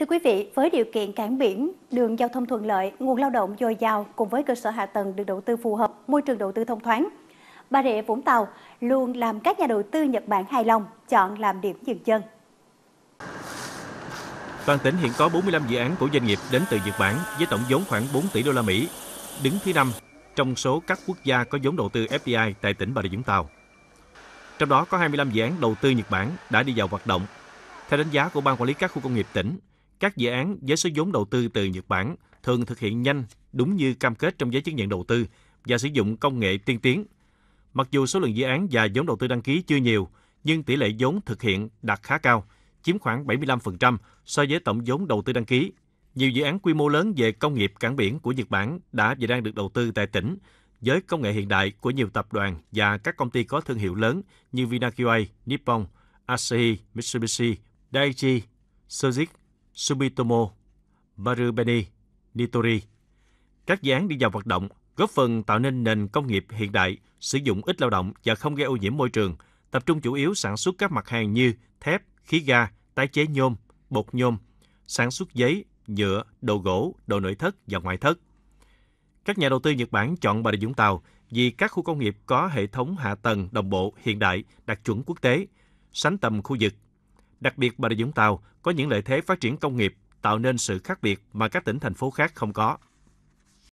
Thưa quý vị, với điều kiện cảng biển, đường giao thông thuận lợi, nguồn lao động dồi dào cùng với cơ sở hạ tầng được đầu tư phù hợp, môi trường đầu tư thông thoáng, Bà Rịa Vũng Tàu luôn làm các nhà đầu tư Nhật Bản hài lòng chọn làm điểm dừng chân. Toàn tỉnh hiện có 45 dự án của doanh nghiệp đến từ Nhật Bản với tổng vốn khoảng 4 tỷ đô la Mỹ, đứng thứ năm trong số các quốc gia có vốn đầu tư FDI tại tỉnh Bà Rịa Vũng Tàu. Trong đó có 25 dự án đầu tư Nhật Bản đã đi vào hoạt động. Theo đánh giá của Ban Quản lý các khu công nghiệp tỉnh, các dự án với số vốn đầu tư từ Nhật Bản thường thực hiện nhanh, đúng như cam kết trong giấy chứng nhận đầu tư và sử dụng công nghệ tiên tiến. Mặc dù số lượng dự án và vốn đầu tư đăng ký chưa nhiều, nhưng tỷ lệ vốn thực hiện đạt khá cao, chiếm khoảng 75% so với tổng vốn đầu tư đăng ký. Nhiều dự án quy mô lớn về công nghiệp cảng biển của Nhật Bản đã và đang được đầu tư tại tỉnh với công nghệ hiện đại của nhiều tập đoàn và các công ty có thương hiệu lớn như Vinaqiway, Nippon, Asahi, Mitsubishi, Daiichi, Sojitz, Sumitomo, Marubeni, Nitori. Các dự án đi vào hoạt động góp phần tạo nên nền công nghiệp hiện đại, sử dụng ít lao động và không gây ô nhiễm môi trường, tập trung chủ yếu sản xuất các mặt hàng như thép, khí ga, tái chế nhôm, bột nhôm, sản xuất giấy, nhựa, đồ gỗ, đồ nội thất và ngoại thất. Các nhà đầu tư Nhật Bản chọn Bà Rịa Vũng Tàu vì các khu công nghiệp có hệ thống hạ tầng đồng bộ hiện đại, đạt chuẩn quốc tế, sánh tầm khu vực Đặc biệt, Bà Rịa Vũng Tàu có những lợi thế phát triển công nghiệp tạo nên sự khác biệt mà các tỉnh thành phố khác không có.